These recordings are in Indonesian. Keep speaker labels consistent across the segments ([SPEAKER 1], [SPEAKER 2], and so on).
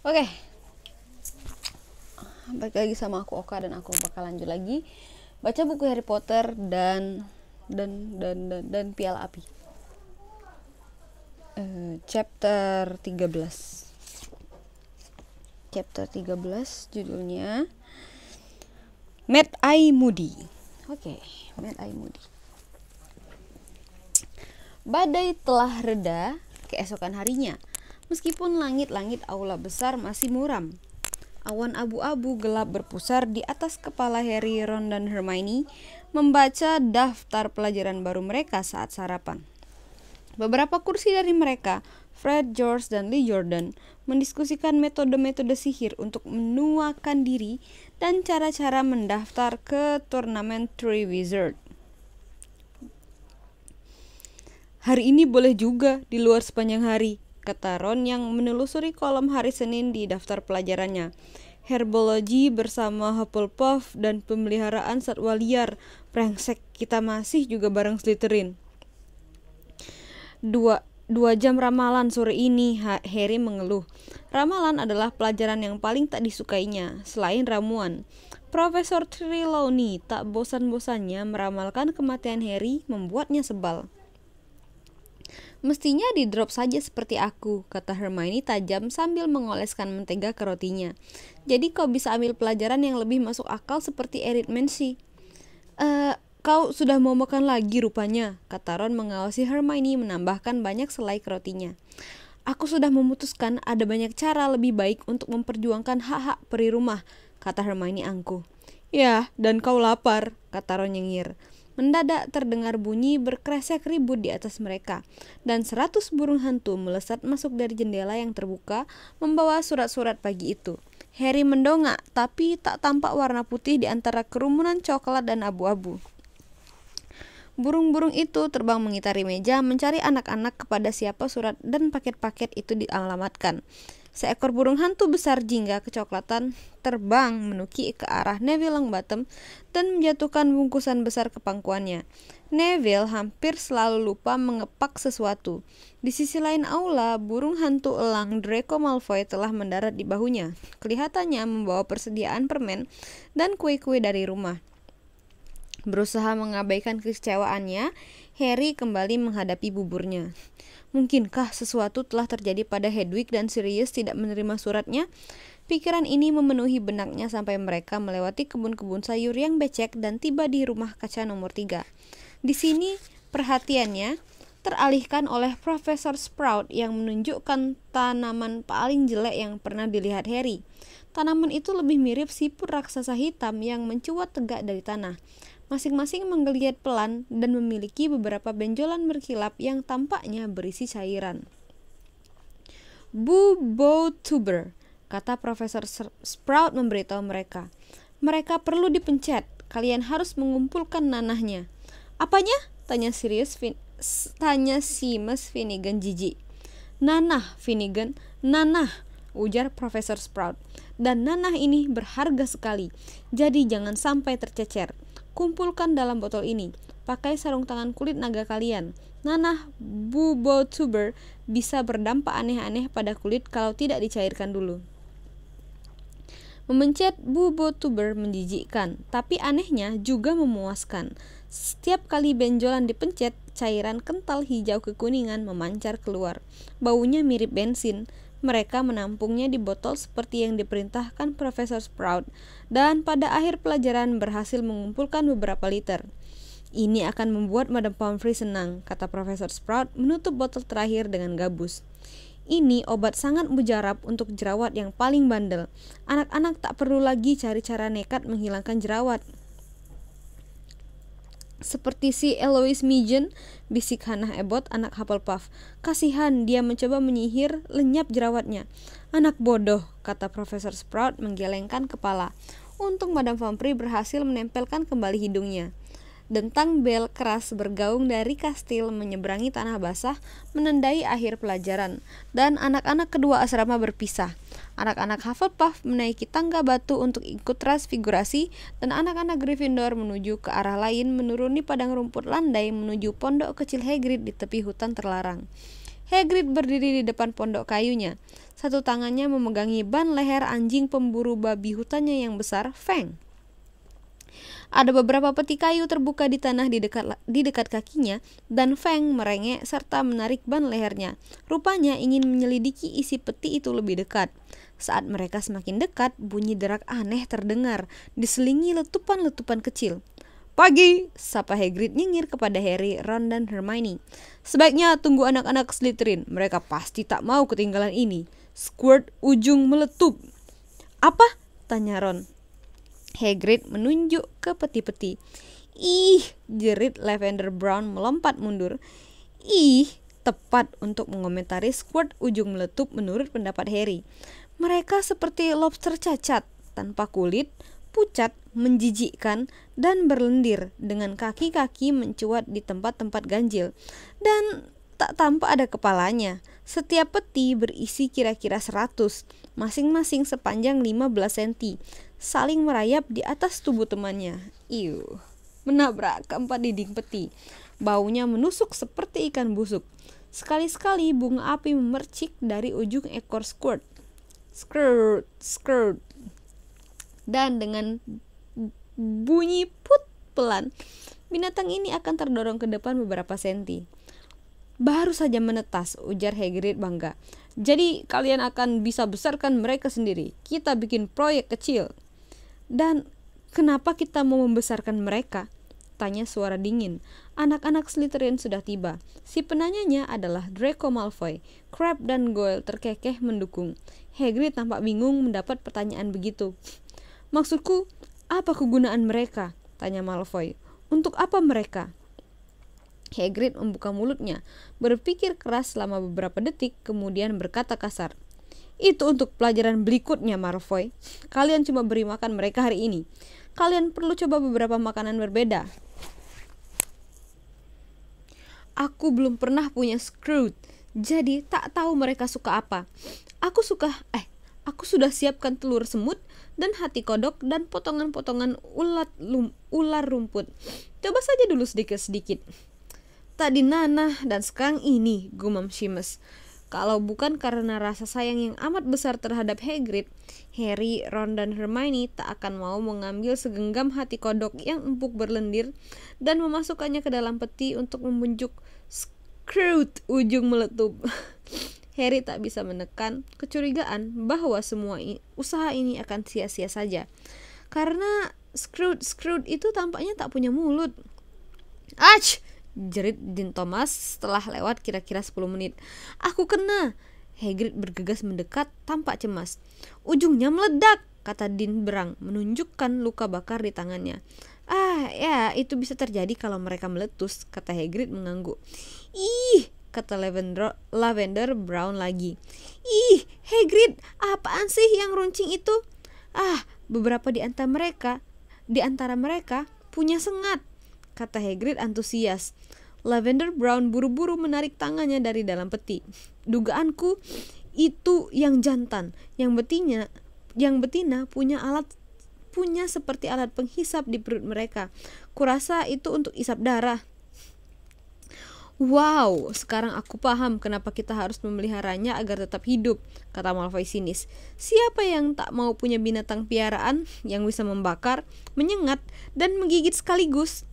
[SPEAKER 1] Oke. Okay. Balik lagi sama aku Oka dan aku bakal lanjut lagi baca buku Harry Potter dan dan dan dan, dan Piala Api. Uh, chapter 13. Chapter 13 judulnya Mad Eye Moody. Oke, okay, Mad Eye Moody. Badai telah reda keesokan harinya Meskipun langit-langit aula besar masih muram, awan abu-abu gelap berpusar di atas kepala Harry, Ron, dan Hermione membaca daftar pelajaran baru mereka saat sarapan. Beberapa kursi dari mereka, Fred, George, dan Lee Jordan, mendiskusikan metode-metode sihir untuk menuakan diri dan cara-cara mendaftar ke turnamen Three Wizard. Hari ini boleh juga di luar sepanjang hari, Ketaron yang menelusuri kolom hari Senin di daftar pelajarannya. Herbologi bersama Hufflepuff dan pemeliharaan satwa liar. Prengsek kita masih juga bareng Slytherin. Dua, dua jam ramalan sore ini, Harry mengeluh. Ramalan adalah pelajaran yang paling tak disukainya, selain ramuan. Profesor Trelawney tak bosan-bosannya meramalkan kematian Harry membuatnya sebal. Mestinya di drop saja seperti aku, kata Hermione tajam sambil mengoleskan mentega ke rotinya. Jadi kau bisa ambil pelajaran yang lebih masuk akal seperti Erit Mensi. E, eh, kau sudah mau makan lagi rupanya, kata Ron mengawasi Hermione menambahkan banyak selai ke rotinya. Aku sudah memutuskan ada banyak cara lebih baik untuk memperjuangkan hak-hak peri rumah, kata Hermione angkuh. Ya, dan kau lapar, kata Ron nyengir. Mendadak terdengar bunyi berkresek ribut di atas mereka, dan seratus burung hantu melesat masuk dari jendela yang terbuka membawa surat-surat pagi itu. Harry mendongak, tapi tak tampak warna putih di antara kerumunan coklat dan abu-abu. Burung-burung itu terbang mengitari meja mencari anak-anak kepada siapa surat dan paket-paket itu dialamatkan. Seekor burung hantu besar jingga kecoklatan terbang menuki ke arah Neville Longbottom dan menjatuhkan bungkusan besar ke pangkuannya. Neville hampir selalu lupa mengepak sesuatu. Di sisi lain aula, burung hantu elang Draco Malfoy telah mendarat di bahunya. Kelihatannya membawa persediaan permen dan kue-kue dari rumah. Berusaha mengabaikan kekecewaannya, Harry kembali menghadapi buburnya. Mungkinkah sesuatu telah terjadi pada Hedwig dan Sirius tidak menerima suratnya? Pikiran ini memenuhi benaknya sampai mereka melewati kebun-kebun sayur yang becek dan tiba di rumah kaca nomor tiga. Di sini perhatiannya teralihkan oleh Profesor Sprout yang menunjukkan tanaman paling jelek yang pernah dilihat Harry. Tanaman itu lebih mirip siput raksasa hitam yang mencuat tegak dari tanah. Masing-masing menggeliat pelan dan memiliki beberapa benjolan berkilap yang tampaknya berisi cairan. tuber, kata Profesor Sprout memberitahu mereka. Mereka perlu dipencet. Kalian harus mengumpulkan nanahnya. Apanya? Tanya Sirius fin tanya Mas Finnegan jijik. Nanah, Finnegan, nanah, ujar Profesor Sprout. Dan nanah ini berharga sekali, jadi jangan sampai tercecer. Kumpulkan dalam botol ini. Pakai sarung tangan kulit naga kalian. Nanah bubotuber bisa berdampak aneh-aneh pada kulit kalau tidak dicairkan dulu. Memencet bubotuber menjijikkan, tapi anehnya juga memuaskan. Setiap kali benjolan dipencet, cairan kental hijau kekuningan memancar keluar. Baunya mirip bensin, mereka menampungnya di botol seperti yang diperintahkan Profesor Sprout dan pada akhir pelajaran berhasil mengumpulkan beberapa liter. Ini akan membuat Madame Pomfrey senang, kata Profesor Sprout menutup botol terakhir dengan gabus. Ini obat sangat mujarab untuk jerawat yang paling bandel. Anak-anak tak perlu lagi cari cara nekat menghilangkan jerawat. Seperti si Eloise Mijen, bisik Hannah Ebot, anak Hufflepuff. Kasihan, dia mencoba menyihir lenyap jerawatnya. Anak bodoh, kata Profesor Sprout menggelengkan kepala. Untung Madame Pomfrey berhasil menempelkan kembali hidungnya. Dentang bel keras bergaung dari kastil menyeberangi tanah basah menandai akhir pelajaran, dan anak-anak kedua asrama berpisah. Anak-anak Hufflepuff menaiki tangga batu untuk ikut transfigurasi, dan anak-anak Gryffindor menuju ke arah lain menuruni padang rumput landai menuju pondok kecil Hagrid di tepi hutan terlarang. Hagrid berdiri di depan pondok kayunya. Satu tangannya memegangi ban leher anjing pemburu babi hutannya yang besar, Fang. Ada beberapa peti kayu terbuka di tanah di dekat, di dekat kakinya dan Feng merengek serta menarik ban lehernya. Rupanya ingin menyelidiki isi peti itu lebih dekat. Saat mereka semakin dekat, bunyi derak aneh terdengar, diselingi letupan-letupan kecil. Pagi, sapa Hagrid nyengir kepada Harry, Ron, dan Hermione. Sebaiknya tunggu anak-anak Slytherin, mereka pasti tak mau ketinggalan ini. Squirt ujung meletup. Apa? Tanya Ron. Hagrid menunjuk ke peti-peti. Ih, jerit Lavender Brown melompat mundur. Ih, tepat untuk mengomentari Squirt ujung meletup menurut pendapat Harry. Mereka seperti lobster cacat, tanpa kulit, pucat, menjijikkan, dan berlendir dengan kaki-kaki mencuat di tempat-tempat ganjil. Dan tak tampak ada kepalanya. Setiap peti berisi kira-kira 100, masing-masing sepanjang 15 cm saling merayap di atas tubuh temannya. Iu, menabrak keempat dinding peti. Baunya menusuk seperti ikan busuk. Sekali-sekali bunga api memercik dari ujung ekor squirt. Skirt, skirt. Dan dengan bunyi put pelan, binatang ini akan terdorong ke depan beberapa senti. Baru saja menetas, ujar Hagrid bangga. Jadi kalian akan bisa besarkan mereka sendiri. Kita bikin proyek kecil. Dan kenapa kita mau membesarkan mereka? Tanya suara dingin. Anak-anak Slytherin sudah tiba. Si penanyanya adalah Draco Malfoy. Crab dan Goyle terkekeh mendukung. Hagrid tampak bingung mendapat pertanyaan begitu. Maksudku, apa kegunaan mereka? Tanya Malfoy. Untuk apa mereka? Hagrid membuka mulutnya, berpikir keras selama beberapa detik, kemudian berkata kasar, itu untuk pelajaran berikutnya, Malfoy. Kalian cuma beri makan mereka hari ini. Kalian perlu coba beberapa makanan berbeda. Aku belum pernah punya Scrooge, jadi tak tahu mereka suka apa. Aku suka, eh, aku sudah siapkan telur semut dan hati kodok dan potongan-potongan ulat lum, ular rumput. Coba saja dulu sedikit-sedikit. Tadi Nana dan sekarang ini, gumam Shimas. Kalau bukan karena rasa sayang yang amat besar terhadap Hagrid, Harry, Ron, dan Hermione tak akan mau mengambil segenggam hati kodok yang empuk berlendir dan memasukkannya ke dalam peti untuk membujuk Scrooge ujung meletup. Harry tak bisa menekan kecurigaan bahwa semua usaha ini akan sia-sia saja. Karena Scrooge Scrooge itu tampaknya tak punya mulut. Ach! jerit Dean Thomas setelah lewat kira-kira 10 menit. Aku kena. Hagrid bergegas mendekat tampak cemas. Ujungnya meledak, kata din berang, menunjukkan luka bakar di tangannya. Ah, ya, itu bisa terjadi kalau mereka meletus, kata Hagrid mengangguk. Ih, kata Lavender, Lavender Brown lagi. Ih, Hagrid, apaan sih yang runcing itu? Ah, beberapa di antara mereka, di antara mereka punya sengat, kata Hagrid antusias. Lavender Brown buru-buru menarik tangannya dari dalam peti. Dugaanku itu yang jantan, yang betina, yang betina punya alat punya seperti alat penghisap di perut mereka. Kurasa itu untuk isap darah. Wow, sekarang aku paham kenapa kita harus memeliharanya agar tetap hidup, kata Malfoy sinis. Siapa yang tak mau punya binatang piaraan yang bisa membakar, menyengat, dan menggigit sekaligus?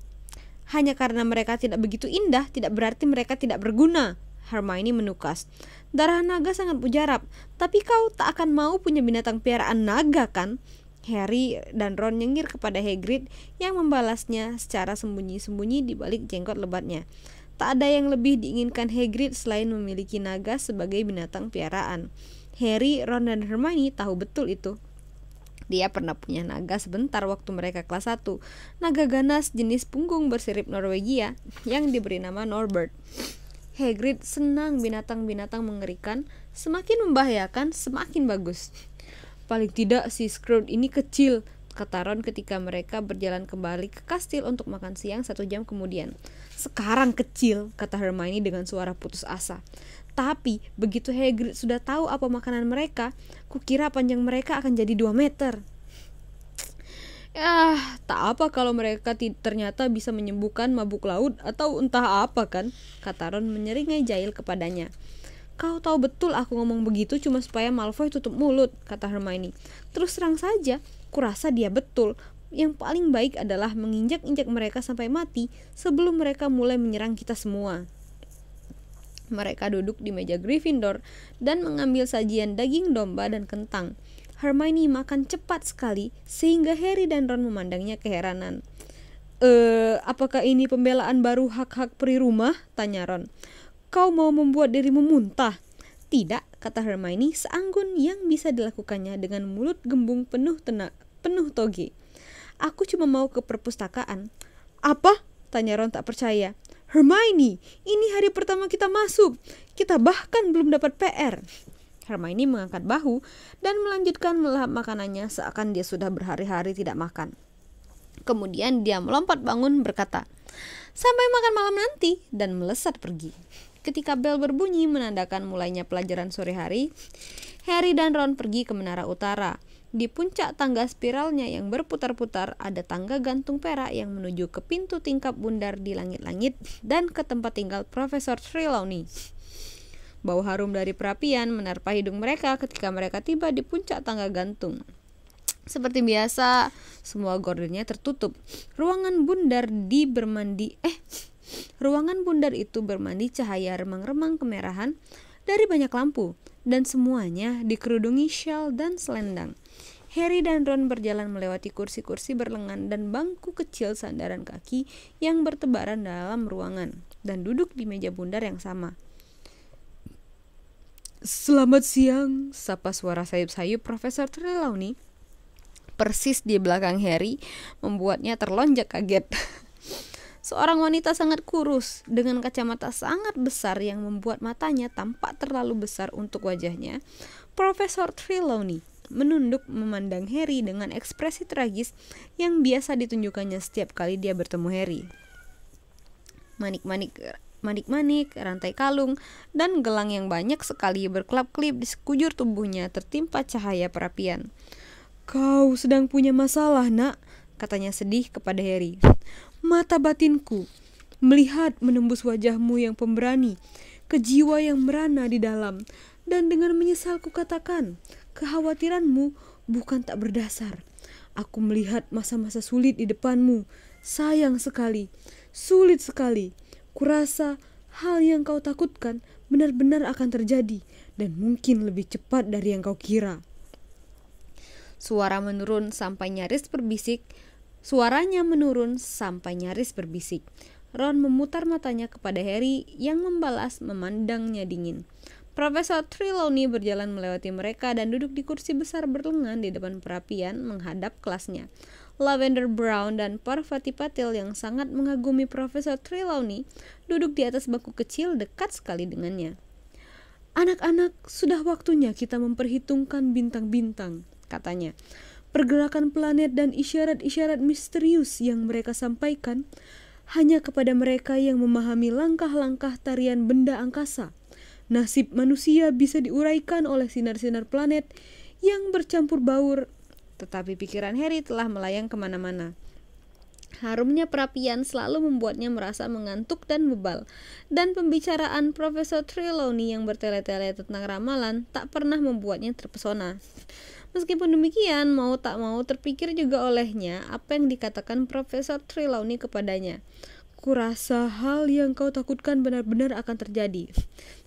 [SPEAKER 1] Hanya karena mereka tidak begitu indah, tidak berarti mereka tidak berguna. Hermione menukas. Darah naga sangat mujarab, tapi kau tak akan mau punya binatang piaraan naga kan? Harry dan Ron nyengir kepada Hagrid yang membalasnya secara sembunyi-sembunyi di balik jenggot lebatnya. Tak ada yang lebih diinginkan Hagrid selain memiliki naga sebagai binatang piaraan. Harry, Ron, dan Hermione tahu betul itu. Dia pernah punya naga sebentar waktu mereka kelas 1. Naga ganas jenis punggung bersirip Norwegia yang diberi nama Norbert. Hagrid senang binatang-binatang mengerikan, semakin membahayakan, semakin bagus. Paling tidak si Scrooge ini kecil, kata Ron ketika mereka berjalan kembali ke kastil untuk makan siang satu jam kemudian. Sekarang kecil, kata Hermione dengan suara putus asa. Tapi begitu Hagrid sudah tahu apa makanan mereka, kukira panjang mereka akan jadi 2 meter. Yah, tak apa kalau mereka ternyata bisa menyembuhkan mabuk laut atau entah apa kan, kata Ron menyeringai jahil kepadanya. Kau tahu betul aku ngomong begitu cuma supaya Malfoy tutup mulut, kata Hermione. Terus terang saja, kurasa dia betul. Yang paling baik adalah menginjak-injak mereka sampai mati sebelum mereka mulai menyerang kita semua. Mereka duduk di meja Gryffindor dan mengambil sajian daging domba dan kentang. Hermione makan cepat sekali sehingga Harry dan Ron memandangnya keheranan. E, apakah ini pembelaan baru hak-hak peri rumah? Tanya Ron. Kau mau membuat dirimu muntah? Tidak, kata Hermione seanggun yang bisa dilakukannya dengan mulut gembung penuh tenak, penuh toge. Aku cuma mau ke perpustakaan. Apa? Tanya Ron tak percaya. Hermione, ini hari pertama kita masuk. Kita bahkan belum dapat PR. Hermione mengangkat bahu dan melanjutkan melahap makanannya seakan dia sudah berhari-hari tidak makan. Kemudian dia melompat bangun berkata, Sampai makan malam nanti, dan melesat pergi. Ketika bel berbunyi menandakan mulainya pelajaran sore hari, Harry dan Ron pergi ke menara utara. Di puncak tangga spiralnya yang berputar-putar ada tangga gantung perak yang menuju ke pintu tingkap bundar di langit-langit dan ke tempat tinggal Profesor Trelawney. Bau harum dari perapian menerpa hidung mereka ketika mereka tiba di puncak tangga gantung. Seperti biasa, semua gordennya tertutup. Ruangan bundar di bermandi eh ruangan bundar itu bermandi cahaya remang-remang kemerahan dari banyak lampu dan semuanya dikerudungi shell dan selendang. Harry dan Ron berjalan melewati kursi-kursi berlengan dan bangku kecil sandaran kaki yang bertebaran dalam ruangan dan duduk di meja bundar yang sama. Selamat siang, sapa suara sayup-sayup Profesor Trelawney. Persis di belakang Harry, membuatnya terlonjak kaget. Seorang wanita sangat kurus, dengan kacamata sangat besar yang membuat matanya tampak terlalu besar untuk wajahnya, Profesor Trelawney menunduk memandang Harry dengan ekspresi tragis yang biasa ditunjukkannya setiap kali dia bertemu Harry. Manik-manik manik-manik, rantai kalung, dan gelang yang banyak sekali berkelap-kelip di sekujur tubuhnya tertimpa cahaya perapian. Kau sedang punya masalah, nak, katanya sedih kepada Harry. Mata batinku melihat menembus wajahmu yang pemberani, kejiwa yang merana di dalam, dan dengan menyesal kukatakan, Kekhawatiranmu bukan tak berdasar. Aku melihat masa-masa sulit di depanmu. Sayang sekali, sulit sekali. Kurasa hal yang kau takutkan benar-benar akan terjadi dan mungkin lebih cepat dari yang kau kira. Suara menurun sampai nyaris berbisik. Suaranya menurun sampai nyaris berbisik. Ron memutar matanya kepada Harry yang membalas memandangnya dingin. Profesor Trelawney berjalan melewati mereka dan duduk di kursi besar berlengan di depan perapian menghadap kelasnya. Lavender Brown dan Parvati Patil yang sangat mengagumi Profesor Trelawney duduk di atas bangku kecil dekat sekali dengannya. Anak-anak, sudah waktunya kita memperhitungkan bintang-bintang, katanya. Pergerakan planet dan isyarat-isyarat misterius yang mereka sampaikan hanya kepada mereka yang memahami langkah-langkah tarian benda angkasa. Nasib manusia bisa diuraikan oleh sinar-sinar planet yang bercampur baur, tetapi pikiran Harry telah melayang kemana-mana. Harumnya perapian selalu membuatnya merasa mengantuk dan bebal, dan pembicaraan Profesor Trelawney yang bertele-tele tentang ramalan tak pernah membuatnya terpesona. Meskipun demikian, mau tak mau terpikir juga olehnya apa yang dikatakan Profesor Trelawney kepadanya. Aku rasa hal yang kau takutkan benar-benar akan terjadi.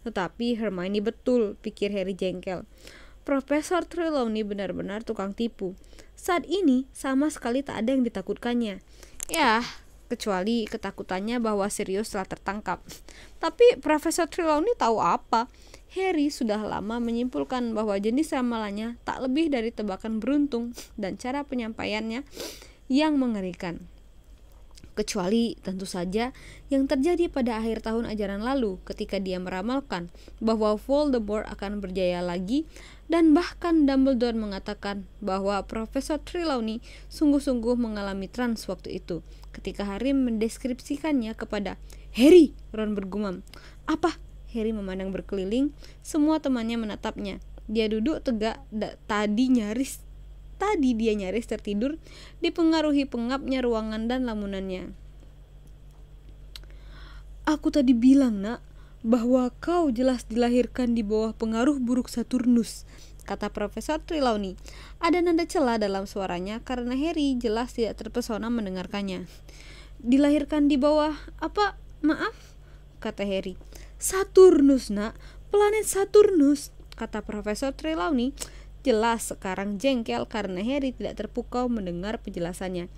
[SPEAKER 1] Tetapi Hermione betul, pikir Harry jengkel. Profesor Trelawney benar-benar tukang tipu. Saat ini sama sekali tak ada yang ditakutkannya. ya kecuali ketakutannya bahwa Sirius telah tertangkap. Tapi Profesor Trelawney tahu apa? Harry sudah lama menyimpulkan bahwa jenis ramalannya tak lebih dari tebakan beruntung dan cara penyampaiannya yang mengerikan kecuali tentu saja yang terjadi pada akhir tahun ajaran lalu ketika dia meramalkan bahwa Voldemort akan berjaya lagi dan bahkan Dumbledore mengatakan bahwa Profesor Trelawney sungguh-sungguh mengalami trans waktu itu ketika Harry mendeskripsikannya kepada Harry, Ron bergumam. Apa? Harry memandang berkeliling, semua temannya menatapnya. Dia duduk tegak, tadi nyaris tadi dia nyaris tertidur dipengaruhi pengapnya ruangan dan lamunannya. Aku tadi bilang, nak, bahwa kau jelas dilahirkan di bawah pengaruh buruk Saturnus, kata Profesor Trelawney. Ada nada celah dalam suaranya karena Harry jelas tidak terpesona mendengarkannya. Dilahirkan di bawah apa? Maaf, kata Harry. Saturnus, nak. Planet Saturnus, kata Profesor Trelawney jelas sekarang jengkel karena Harry tidak terpukau mendengar penjelasannya.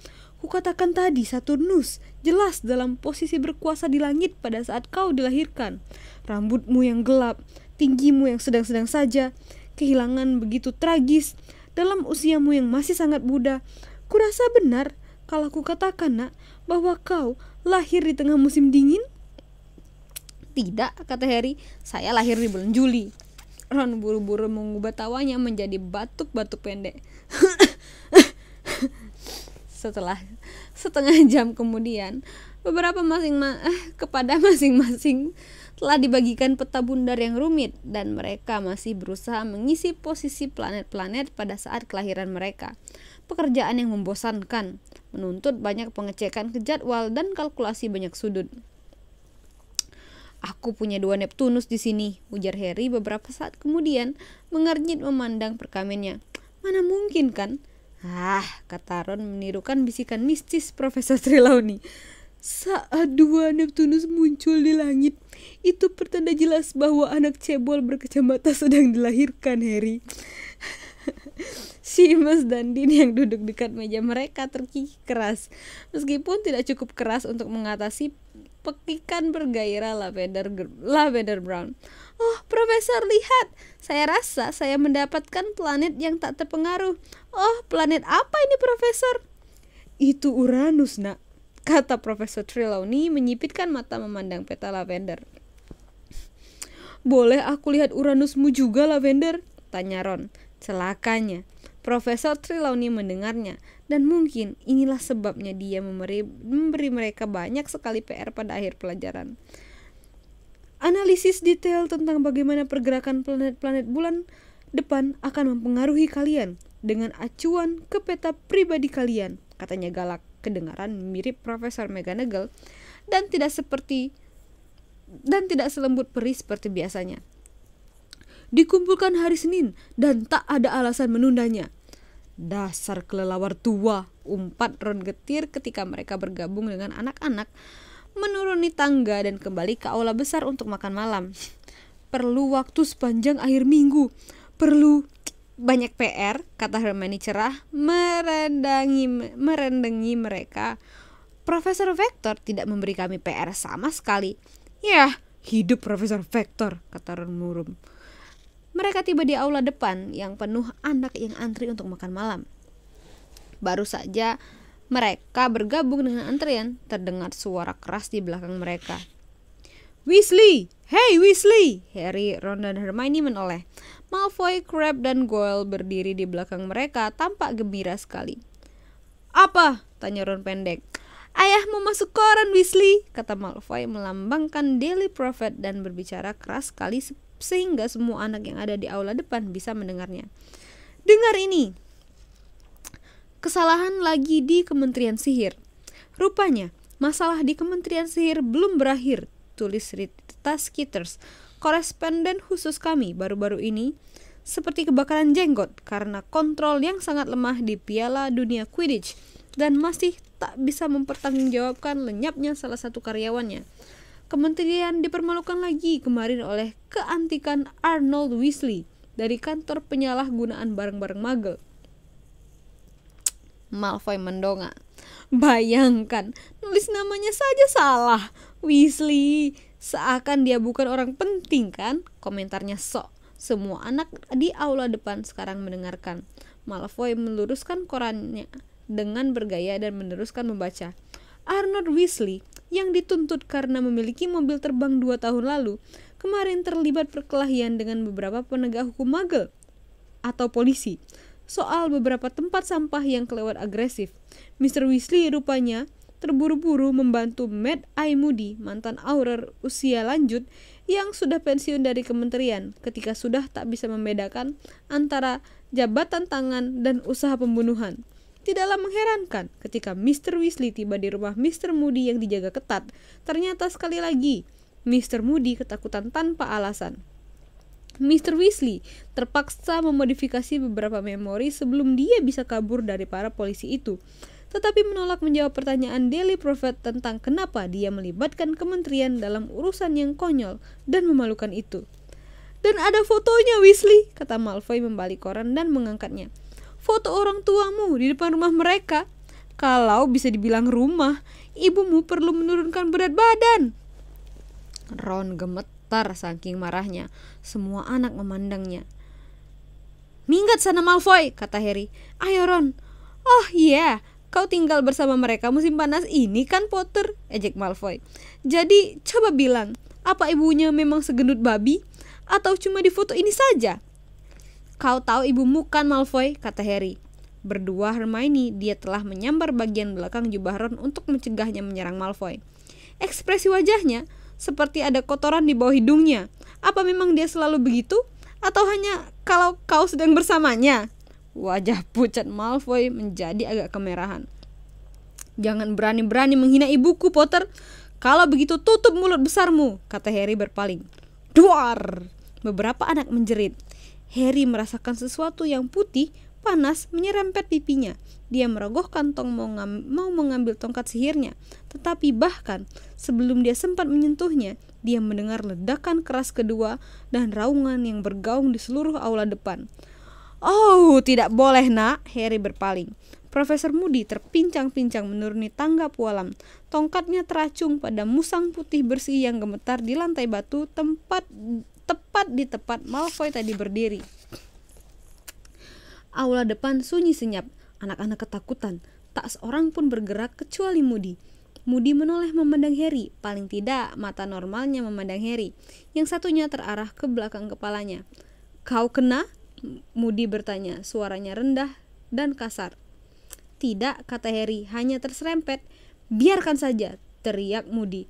[SPEAKER 1] Kukatakan tadi Saturnus, jelas dalam posisi berkuasa di langit pada saat kau dilahirkan. Rambutmu yang gelap, tinggimu yang sedang-sedang saja, kehilangan begitu tragis, dalam usiamu yang masih sangat muda. Kurasa benar kalau kukatakan nak bahwa kau lahir di tengah musim dingin? Tidak, kata Harry, saya lahir di bulan Juli. Ron buru-buru mengubah tawanya menjadi batuk-batuk pendek. Setelah setengah jam kemudian, beberapa masing ma eh, kepada masing-masing telah dibagikan peta bundar yang rumit dan mereka masih berusaha mengisi posisi planet-planet pada saat kelahiran mereka. Pekerjaan yang membosankan, menuntut banyak pengecekan ke jadwal dan kalkulasi banyak sudut. Aku punya dua Neptunus di sini, ujar Harry beberapa saat kemudian, mengernyit memandang perkamennya. Mana mungkin kan? Ah, kata Ron menirukan bisikan mistis Profesor Trelawney. Saat dua Neptunus muncul di langit, itu pertanda jelas bahwa anak cebol berkacamata sedang dilahirkan, Harry. Seamus dan Dean yang duduk dekat meja mereka terkikik keras. Meskipun tidak cukup keras untuk mengatasi pekikan bergairah lavender lavender brown. Oh, Profesor, lihat. Saya rasa saya mendapatkan planet yang tak terpengaruh. Oh, planet apa ini, Profesor? Itu Uranus, Nak, kata Profesor Trelawney menyipitkan mata memandang peta lavender. Boleh aku lihat Uranusmu juga, Lavender? Tanya Ron. Celakanya, Profesor Trelawney mendengarnya, dan mungkin inilah sebabnya dia memberi, memberi mereka banyak sekali PR pada akhir pelajaran. Analisis detail tentang bagaimana pergerakan planet-planet bulan depan akan mempengaruhi kalian dengan acuan ke peta pribadi kalian, katanya galak kedengaran mirip Profesor McGonagall dan tidak seperti dan tidak selembut perih seperti biasanya dikumpulkan hari Senin dan tak ada alasan menundanya. Dasar kelelawar tua, umpat Ron Getir ketika mereka bergabung dengan anak-anak, menuruni tangga dan kembali ke aula besar untuk makan malam. Perlu waktu sepanjang akhir minggu. Perlu banyak PR, kata Hermione cerah, merendangi merendangi mereka. Profesor Vector tidak memberi kami PR sama sekali. Ya, hidup Profesor Vector, kata Ron Murum. Mereka tiba di aula depan yang penuh anak yang antri untuk makan malam. Baru saja mereka bergabung dengan antrian, terdengar suara keras di belakang mereka. Weasley! Hey Weasley! Harry, Ron, dan Hermione menoleh. Malfoy, Crabbe, dan Goyle berdiri di belakang mereka tampak gembira sekali. Apa? Tanya Ron pendek. Ayahmu masuk koran Weasley, kata Malfoy melambangkan Daily Prophet dan berbicara keras sekali sehingga semua anak yang ada di aula depan bisa mendengarnya. Dengar ini. Kesalahan lagi di Kementerian Sihir. Rupanya, masalah di Kementerian Sihir belum berakhir, tulis Rita Skitters, koresponden khusus kami baru-baru ini, seperti kebakaran jenggot karena kontrol yang sangat lemah di Piala Dunia Quidditch dan masih tak bisa mempertanggungjawabkan lenyapnya salah satu karyawannya. Kementerian dipermalukan lagi kemarin oleh keantikan Arnold Weasley dari kantor penyalahgunaan barang-barang magel. Malfoy mendongak. Bayangkan, nulis namanya saja salah. Weasley, seakan dia bukan orang penting kan? Komentarnya sok. Semua anak di aula depan sekarang mendengarkan. Malfoy meluruskan korannya dengan bergaya dan meneruskan membaca. Arnold Weasley yang dituntut karena memiliki mobil terbang dua tahun lalu, kemarin terlibat perkelahian dengan beberapa penegak hukum magel atau polisi soal beberapa tempat sampah yang kelewat agresif. Mr. Weasley rupanya terburu-buru membantu Matt I. Moody, mantan auror usia lanjut yang sudah pensiun dari kementerian ketika sudah tak bisa membedakan antara jabatan tangan dan usaha pembunuhan. Tidaklah mengherankan ketika Mr. Weasley tiba di rumah Mr. Moody yang dijaga ketat. Ternyata sekali lagi, Mr. Moody ketakutan tanpa alasan. Mr. Weasley terpaksa memodifikasi beberapa memori sebelum dia bisa kabur dari para polisi itu, tetapi menolak menjawab pertanyaan Daily Prophet tentang kenapa dia melibatkan kementerian dalam urusan yang konyol dan memalukan itu. Dan ada fotonya Weasley, kata Malfoy membalik koran dan mengangkatnya foto orang tuamu di depan rumah mereka. Kalau bisa dibilang rumah, ibumu perlu menurunkan berat badan. Ron gemetar saking marahnya. Semua anak memandangnya. Minggat sana Malfoy, kata Harry. Ayo Ron. Oh iya, yeah. kau tinggal bersama mereka musim panas ini kan Potter, ejek Malfoy. Jadi coba bilang, apa ibunya memang segenut babi? Atau cuma di foto ini saja? Kau tahu ibu kan Malfoy, kata Harry. Berdua Hermione, dia telah menyambar bagian belakang jubah Ron untuk mencegahnya menyerang Malfoy. Ekspresi wajahnya seperti ada kotoran di bawah hidungnya. Apa memang dia selalu begitu? Atau hanya kalau kau sedang bersamanya? Wajah pucat Malfoy menjadi agak kemerahan. Jangan berani-berani menghina ibuku, Potter. Kalau begitu tutup mulut besarmu, kata Harry berpaling. Duar! Beberapa anak menjerit. Harry merasakan sesuatu yang putih, panas, menyerempet pipinya. Dia merogoh kantong mau, mau mengambil tongkat sihirnya. Tetapi bahkan sebelum dia sempat menyentuhnya, dia mendengar ledakan keras kedua dan raungan yang bergaung di seluruh aula depan. Oh, tidak boleh nak, Harry berpaling. Profesor Moody terpincang-pincang menuruni tangga pualam. Tongkatnya teracung pada musang putih bersih yang gemetar di lantai batu tempat tepat di tempat Malfoy tadi berdiri. Aula depan sunyi senyap, anak-anak ketakutan, tak seorang pun bergerak kecuali Moody. Moody menoleh memandang Harry, paling tidak mata normalnya memandang Harry, yang satunya terarah ke belakang kepalanya. Kau kena? Moody bertanya, suaranya rendah dan kasar. Tidak, kata Harry, hanya terserempet. Biarkan saja, teriak Moody.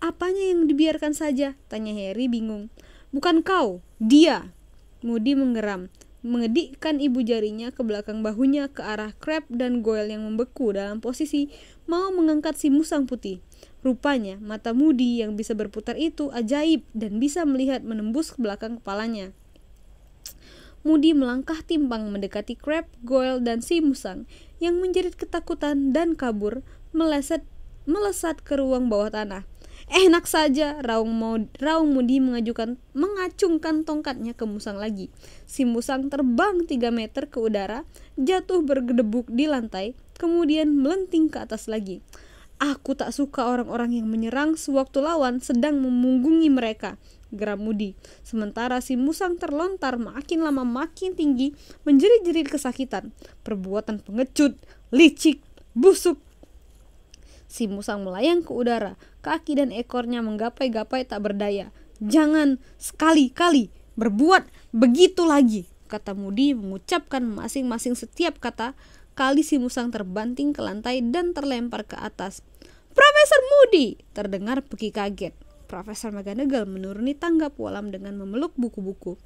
[SPEAKER 1] Apanya yang dibiarkan saja? Tanya Harry bingung. Bukan kau, dia. Mudi menggeram, mengedikkan ibu jarinya ke belakang bahunya ke arah Crab dan Goyle yang membeku dalam posisi mau mengangkat si musang putih. Rupanya, mata Mudi yang bisa berputar itu ajaib dan bisa melihat menembus ke belakang kepalanya. Mudi melangkah timpang mendekati Crab, Goyle, dan si musang yang menjerit ketakutan dan kabur meleset melesat ke ruang bawah tanah. Enak saja, Raung, mau, Raung Mudi mengajukan, mengacungkan tongkatnya ke Musang lagi. Si Musang terbang 3 meter ke udara, jatuh bergedebuk di lantai, kemudian melenting ke atas lagi. Aku tak suka orang-orang yang menyerang sewaktu lawan sedang memunggungi mereka, geram Mudi. Sementara si musang terlontar makin lama makin tinggi, menjerit-jerit kesakitan. Perbuatan pengecut, licik, busuk. Si musang melayang ke udara, Kaki dan ekornya menggapai-gapai tak berdaya. Jangan sekali-kali berbuat begitu lagi, kata Mudi mengucapkan masing-masing setiap kata. Kali si musang terbanting ke lantai dan terlempar ke atas. Profesor Mudi terdengar pergi kaget. Profesor Meganegal menuruni tangga pualam dengan memeluk buku-buku.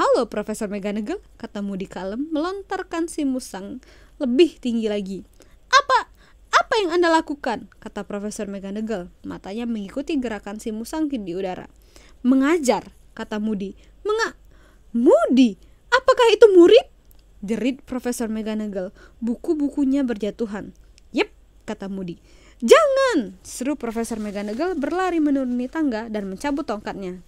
[SPEAKER 1] Halo Profesor Meganegal, kata Mudi kalem, melontarkan si musang lebih tinggi lagi. Apa apa yang Anda lakukan? kata Profesor McGonagall. Matanya mengikuti gerakan si musang di udara. Mengajar, kata Moody. Menga Moody? Apakah itu murid? Jerit Profesor McGonagall. Buku-bukunya berjatuhan. Yep, kata Moody. Jangan! seru Profesor McGonagall berlari menuruni tangga dan mencabut tongkatnya.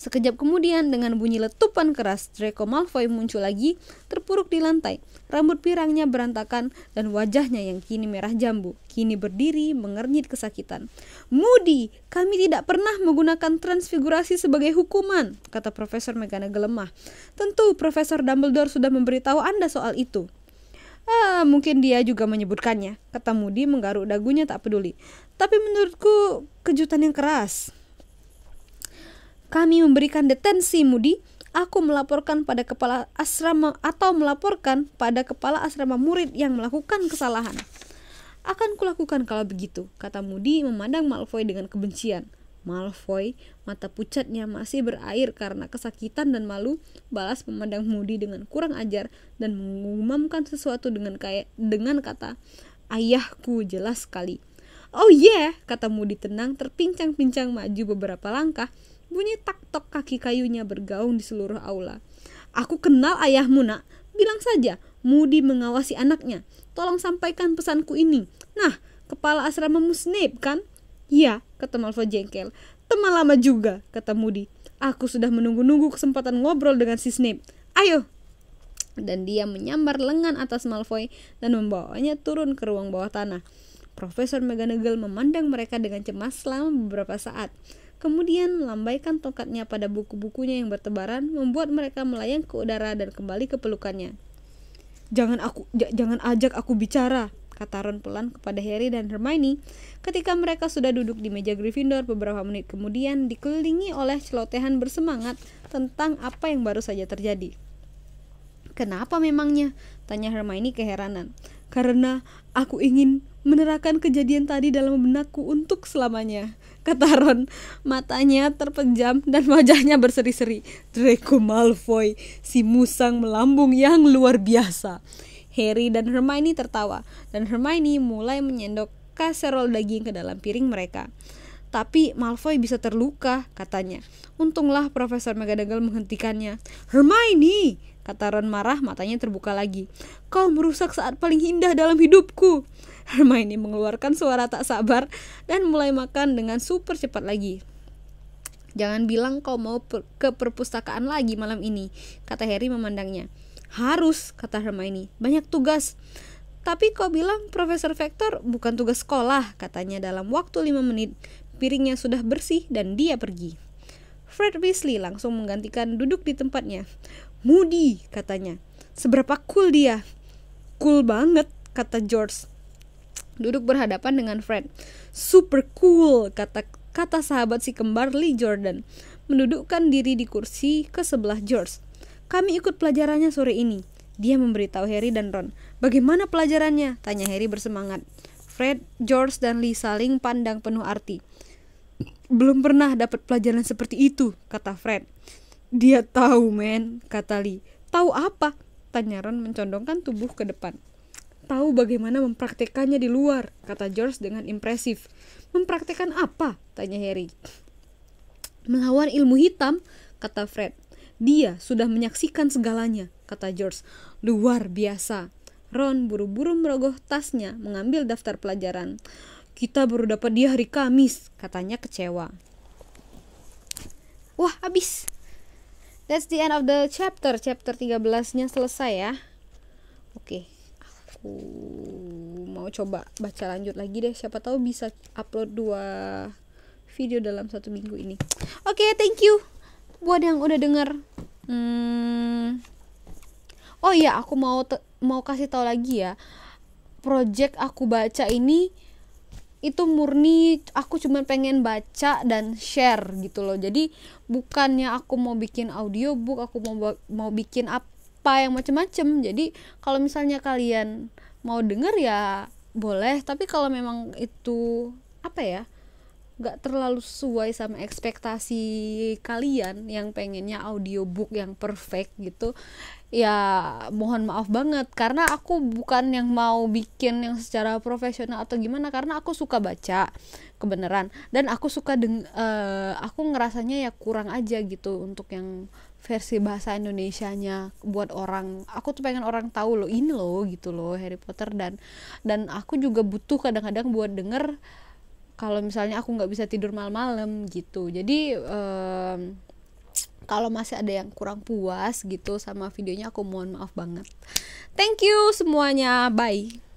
[SPEAKER 1] Sekejap kemudian, dengan bunyi letupan keras, Draco Malfoy muncul lagi, terpuruk di lantai. Rambut pirangnya berantakan dan wajahnya yang kini merah jambu, kini berdiri mengernyit kesakitan. Moody, kami tidak pernah menggunakan transfigurasi sebagai hukuman, kata Profesor McGonagall lemah. Tentu Profesor Dumbledore sudah memberitahu Anda soal itu. Ah, mungkin dia juga menyebutkannya, kata Moody menggaruk dagunya tak peduli. Tapi menurutku kejutan yang keras. Kami memberikan detensi Mudi. Aku melaporkan pada kepala asrama atau melaporkan pada kepala asrama murid yang melakukan kesalahan. Akan kulakukan kalau begitu, kata Mudi memandang Malfoy dengan kebencian. Malfoy, mata pucatnya masih berair karena kesakitan dan malu, balas memandang Mudi dengan kurang ajar dan mengumumkan sesuatu dengan kayak dengan kata, "Ayahku jelas sekali." Oh yeah, kata Mudi tenang, terpincang-pincang maju beberapa langkah Bunyi tak-tok kaki kayunya bergaung di seluruh aula. Aku kenal ayahmu, nak. Bilang saja, Mudi mengawasi anaknya. Tolong sampaikan pesanku ini. Nah, kepala asramamu Snape, kan? Ya, kata Malfoy jengkel. Teman lama juga, kata Mudi. Aku sudah menunggu-nunggu kesempatan ngobrol dengan si Snape. Ayo, dan dia menyambar lengan atas Malfoy dan membawanya turun ke ruang bawah tanah. Profesor McGonagall memandang mereka dengan cemas selama beberapa saat. Kemudian melambaikan tongkatnya pada buku-bukunya yang bertebaran membuat mereka melayang ke udara dan kembali ke pelukannya. Jangan aku jangan ajak aku bicara, kata Ron pelan kepada Harry dan Hermione ketika mereka sudah duduk di meja Gryffindor beberapa menit kemudian dikelilingi oleh celotehan bersemangat tentang apa yang baru saja terjadi. Kenapa memangnya? tanya Hermione keheranan. Karena aku ingin menerangkan kejadian tadi dalam benakku untuk selamanya, kata Ron, matanya terpejam dan wajahnya berseri-seri. Draco Malfoy, si musang melambung yang luar biasa. Harry dan Hermione tertawa dan Hermione mulai menyendok kaserol daging ke dalam piring mereka. Tapi Malfoy bisa terluka, katanya. Untunglah Profesor McGonagall menghentikannya. Hermione, kata Ron marah, matanya terbuka lagi. Kau merusak saat paling indah dalam hidupku. Hermione mengeluarkan suara tak sabar dan mulai makan dengan super cepat lagi. Jangan bilang kau mau per ke perpustakaan lagi malam ini, kata Harry memandangnya. Harus, kata Hermione. Banyak tugas. Tapi kau bilang Profesor Vector bukan tugas sekolah, katanya dalam waktu lima menit. Piringnya sudah bersih dan dia pergi. Fred Weasley langsung menggantikan duduk di tempatnya. Moody, katanya. Seberapa cool dia? Cool banget, kata George duduk berhadapan dengan Fred. Super cool, kata kata sahabat si kembar Lee Jordan, mendudukkan diri di kursi ke sebelah George. Kami ikut pelajarannya sore ini. Dia memberitahu Harry dan Ron. Bagaimana pelajarannya? Tanya Harry bersemangat. Fred, George, dan Lee saling pandang penuh arti. Belum pernah dapat pelajaran seperti itu, kata Fred. Dia tahu, men, kata Lee. Tahu apa? Tanya Ron mencondongkan tubuh ke depan tahu bagaimana mempraktekannya di luar, kata George dengan impresif. Mempraktekan apa? tanya Harry. Melawan ilmu hitam, kata Fred. Dia sudah menyaksikan segalanya, kata George. Luar biasa. Ron buru-buru merogoh tasnya mengambil daftar pelajaran. Kita baru dapat dia hari Kamis, katanya kecewa. Wah, habis. That's the end of the chapter. Chapter 13-nya selesai ya. Oke. Okay aku mau coba baca lanjut lagi deh siapa tahu bisa upload dua video dalam satu minggu ini oke okay, thank you buat yang udah denger hmm. oh iya aku mau mau kasih tahu lagi ya project aku baca ini itu murni aku cuma pengen baca dan share gitu loh jadi bukannya aku mau bikin audiobook aku mau mau bikin apa apa yang macem-macem jadi kalau misalnya kalian mau denger ya boleh tapi kalau memang itu apa ya nggak terlalu sesuai sama ekspektasi kalian yang pengennya audiobook yang perfect gitu ya mohon maaf banget karena aku bukan yang mau bikin yang secara profesional atau gimana karena aku suka baca kebenaran dan aku suka deng uh, aku ngerasanya ya kurang aja gitu untuk yang versi bahasa Indonesia-nya buat orang aku tuh pengen orang tahu loh ini loh gitu loh Harry Potter dan dan aku juga butuh kadang-kadang buat denger kalau misalnya aku nggak bisa tidur malam-malam gitu jadi um, kalau masih ada yang kurang puas gitu sama videonya aku mohon maaf banget thank you semuanya bye